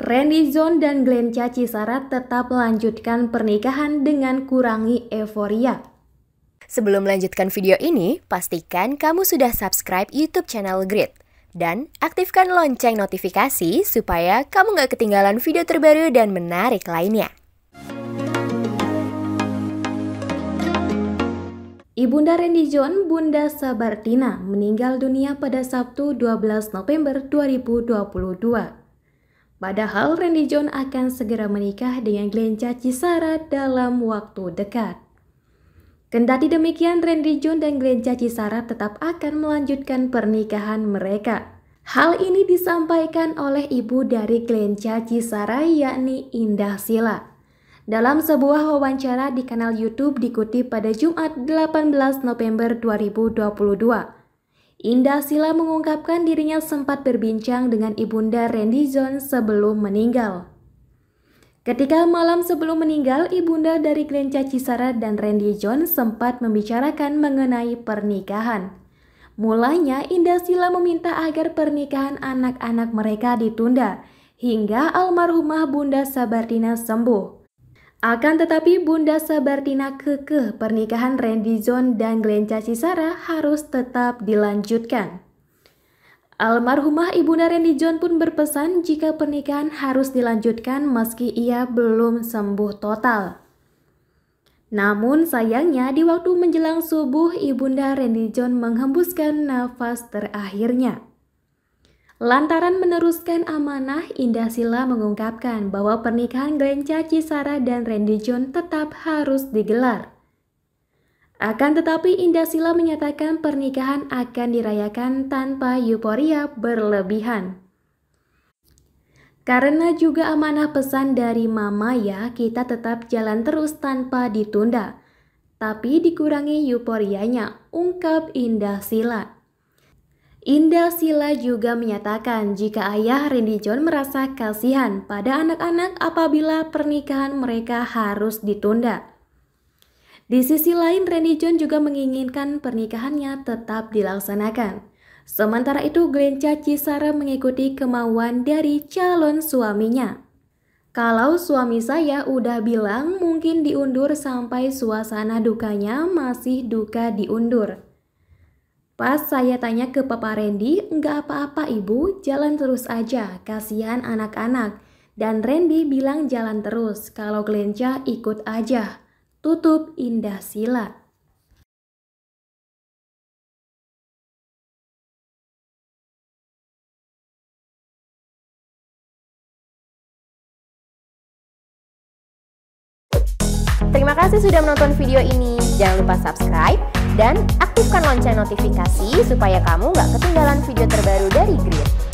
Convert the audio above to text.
Randy Zon dan Glenn Caci Sarat tetap melanjutkan pernikahan dengan kurangi euforia. Sebelum melanjutkan video ini, pastikan kamu sudah subscribe YouTube channel Grid. Dan aktifkan lonceng notifikasi supaya kamu nggak ketinggalan video terbaru dan menarik lainnya. Ibunda Randy John, Bunda Sabartina, meninggal dunia pada Sabtu 12 November 2022. Padahal Randy John akan segera menikah dengan Glenn Cacisara dalam waktu dekat. Kendati demikian, Randy John dan Glenn Cacisara tetap akan melanjutkan pernikahan mereka. Hal ini disampaikan oleh ibu dari Glenn Cacisara yakni Indah Sila. Dalam sebuah wawancara di kanal YouTube dikutip pada Jumat 18 November 2022, Indah Sila mengungkapkan dirinya sempat berbincang dengan ibunda Randy John sebelum meninggal. Ketika malam sebelum meninggal, ibunda dari Glenca Cisara dan Randy John sempat membicarakan mengenai pernikahan. Mulanya, Indah Sila meminta agar pernikahan anak-anak mereka ditunda hingga almarhumah Bunda Sabardina sembuh. Akan tetapi Bunda Sabartina kekeh pernikahan Randy John dan Glenn Cacisara harus tetap dilanjutkan. Almarhumah Ibunda Randy John pun berpesan jika pernikahan harus dilanjutkan meski ia belum sembuh total. Namun sayangnya di waktu menjelang subuh Ibunda Randy John menghembuskan nafas terakhirnya. Lantaran meneruskan amanah, Indah Sila mengungkapkan bahwa pernikahan Glenn Caci Sarah dan Randy John tetap harus digelar. Akan tetapi Indah Sila menyatakan pernikahan akan dirayakan tanpa euforia berlebihan. Karena juga amanah pesan dari mama ya, kita tetap jalan terus tanpa ditunda. Tapi dikurangi euforianya, ungkap Indah Sila. Indah Sila juga menyatakan jika ayah Randy John merasa kasihan pada anak-anak apabila pernikahan mereka harus ditunda. Di sisi lain, Randy John juga menginginkan pernikahannya tetap dilaksanakan. Sementara itu, Glenca Cisara mengikuti kemauan dari calon suaminya. Kalau suami saya udah bilang mungkin diundur sampai suasana dukanya masih duka diundur. Pas saya tanya ke Papa Randy, nggak apa-apa ibu, jalan terus aja, kasihan anak-anak. Dan Randy bilang jalan terus, kalau Glenca ikut aja. Tutup indah silat. Terima kasih sudah menonton video ini. Jangan lupa subscribe dan aktifkan lonceng notifikasi supaya kamu nggak ketinggalan video terbaru dari Green.